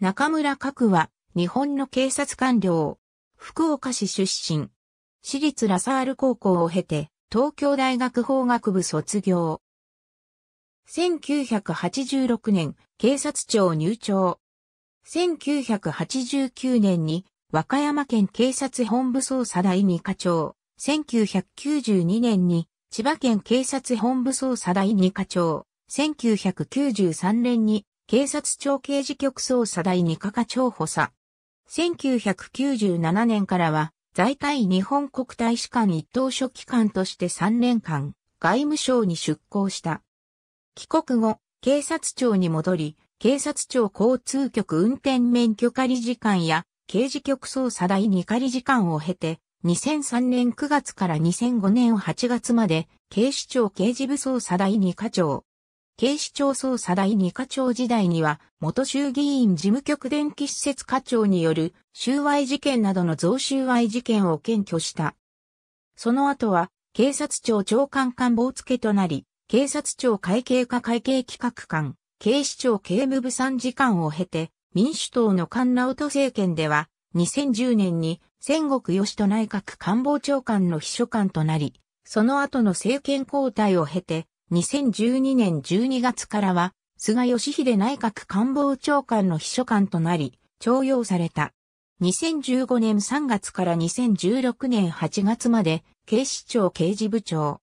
中村角は、日本の警察官僚、福岡市出身。私立ラサール高校を経て、東京大学法学部卒業。1986年、警察庁入庁。1989年に、和歌山県警察本部捜査第二課長。1992年に、千葉県警察本部捜査第二課長。1993年に、警察庁刑事局捜査第二課課長補佐。1997年からは、在台日本国大使館一等書記官として3年間、外務省に出向した。帰国後、警察庁に戻り、警察庁交通局運転免許仮時間や、刑事局捜査第二仮時間を経て、2003年9月から2005年8月まで、警視庁刑事部捜査第二課長、警視庁捜査第二課長時代には、元衆議院事務局電気施設課長による収賄事件などの贈収賄事件を検挙した。その後は、警察庁長官官房付となり、警察庁会計課会計企画官、警視庁警務部参事官を経て、民主党の菅直人政権では、2010年に戦国義人内閣官房長官の秘書官となり、その後の政権交代を経て、2012年12月からは、菅義偉内閣官房長官の秘書官となり、徴用された。2015年3月から2016年8月まで、警視庁刑事部長。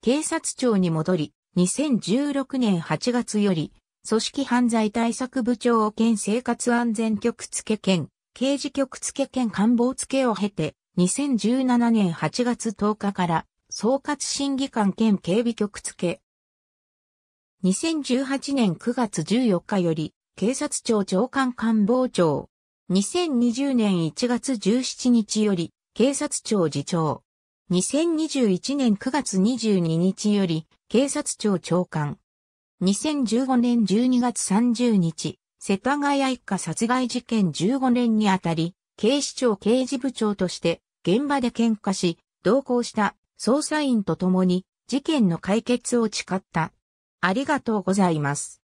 警察庁に戻り、2016年8月より、組織犯罪対策部長兼生活安全局付兼、刑事局付兼官房付を経て、2017年8月10日から、総括審議官兼警備局付、2018年9月14日より、警察庁長官官房長。2020年1月17日より、警察庁次長。2021年9月22日より、警察庁長官。2015年12月30日、世田谷一家殺害事件15年にあたり、警視庁刑事部長として、現場で喧嘩し、同行した捜査員と共に、事件の解決を誓った。ありがとうございます。